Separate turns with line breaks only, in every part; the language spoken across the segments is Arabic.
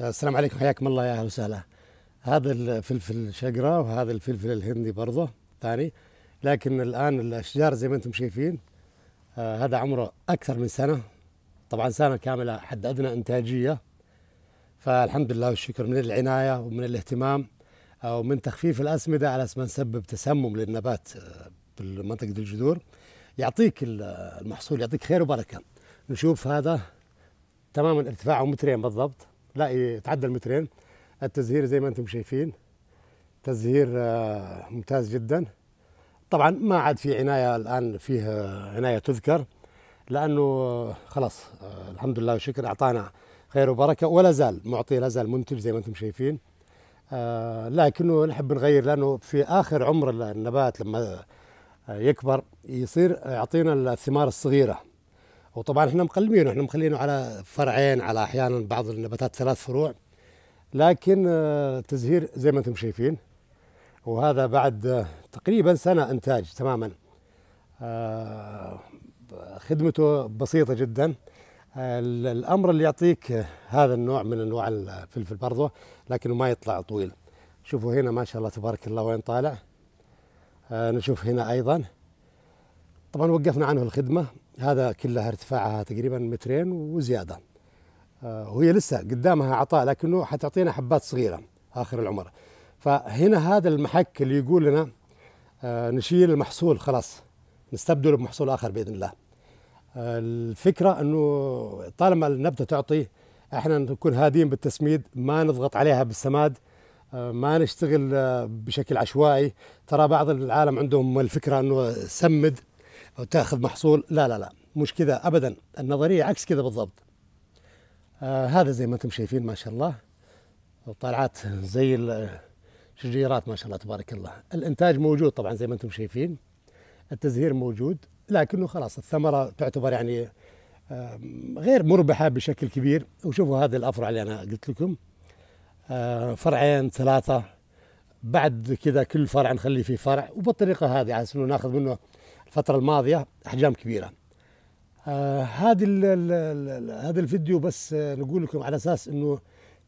السلام عليكم حياكم الله يا اهلا وسهلا هذا الفلفل الشقرة وهذا الفلفل الهندي برضه ثاني لكن الان الاشجار زي ما انتم شايفين آه هذا عمره اكثر من سنه طبعا سنه كامله حد ادنى انتاجيه فالحمد لله والشكر من العنايه ومن الاهتمام او من تخفيف الاسمده على اساس ما نسبب تسمم للنبات آه، بمنطقه الجذور يعطيك المحصول يعطيك خير وبركه نشوف هذا تماما ارتفاعه مترين بالضبط لا يتعدى المترين التزهير زي ما انتم شايفين تزهير آه، ممتاز جدا طبعا ما عاد في عنايه الان فيه آه، عنايه تذكر لانه آه، خلاص الحمد لله والشكر اعطانا خير وبركه ولا زال معطي لا زال منتج زي ما انتم شايفين لكنه نحب نغير لانه في اخر عمر النبات لما يكبر يصير يعطينا الثمار الصغيره وطبعا احنا مقلمينه احنا مخلينه على فرعين على احيانا بعض النباتات ثلاث فروع لكن آه، تزهير زي ما انتم شايفين وهذا بعد آه، تقريبا سنه انتاج تماما آه، خدمته بسيطه جدا الامر اللي يعطيك هذا النوع من انواع الفلفل برضه لكنه ما يطلع طويل شوفوا هنا ما شاء الله تبارك الله وين طالع نشوف هنا ايضا طبعا وقفنا عنه الخدمه هذا كله ارتفاعها تقريبا مترين وزياده آه، وهي لسه قدامها عطاء لكنه حتعطينا حبات صغيره اخر العمر فهنا هذا المحك اللي يقول لنا آه، نشيل المحصول خلاص نستبدله بمحصول اخر باذن الله آه، الفكره انه طالما النبته تعطي احنا نكون هادين بالتسميد ما نضغط عليها بالسماد ما نشتغل بشكل عشوائي ترى بعض العالم عندهم الفكره انه سمد وتاخذ محصول لا لا لا مش كذا ابدا النظريه عكس كذا بالضبط آه هذا زي ما انتم شايفين ما شاء الله طالعات زي الشجيرات ما شاء الله تبارك الله الانتاج موجود طبعا زي ما انتم شايفين التزهير موجود لكنه خلاص الثمره تعتبر يعني آه غير مربحه بشكل كبير وشوفوا هذه الافرع اللي انا قلت لكم آه فرعين ثلاثه بعد كذا كل فرع نخلي فيه فرع وبالطريقه هذه على ناخذ منه الفترة الماضية أحجام كبيرة هذا آه هذا الفيديو بس آه، نقول لكم على أساس أنه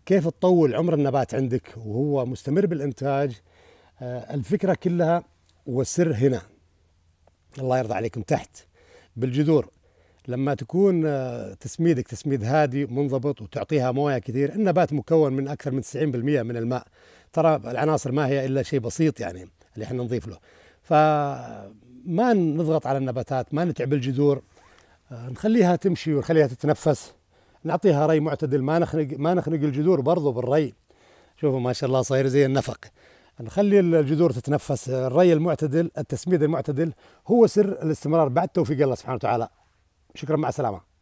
كيف تطول عمر النبات عندك وهو مستمر بالإنتاج آه الفكرة كلها والسر هنا الله يرضى عليكم تحت بالجذور لما تكون آه، تسميدك تسميد هادي منضبط وتعطيها مويه كثير النبات مكون من اكثر من 90% من الماء ترى العناصر ما هي الا شيء بسيط يعني اللي احنا نضيف له ف ما نضغط على النباتات ما نتعب الجذور آه، نخليها تمشي ونخليها تتنفس نعطيها ري معتدل ما نخنق ما نخنق الجذور برضو بالري شوفوا ما شاء الله صاير زي النفق نخلي الجذور تتنفس الري المعتدل التسميد المعتدل هو سر الاستمرار بعد توفيق الله سبحانه وتعالى شكرا مع السلامه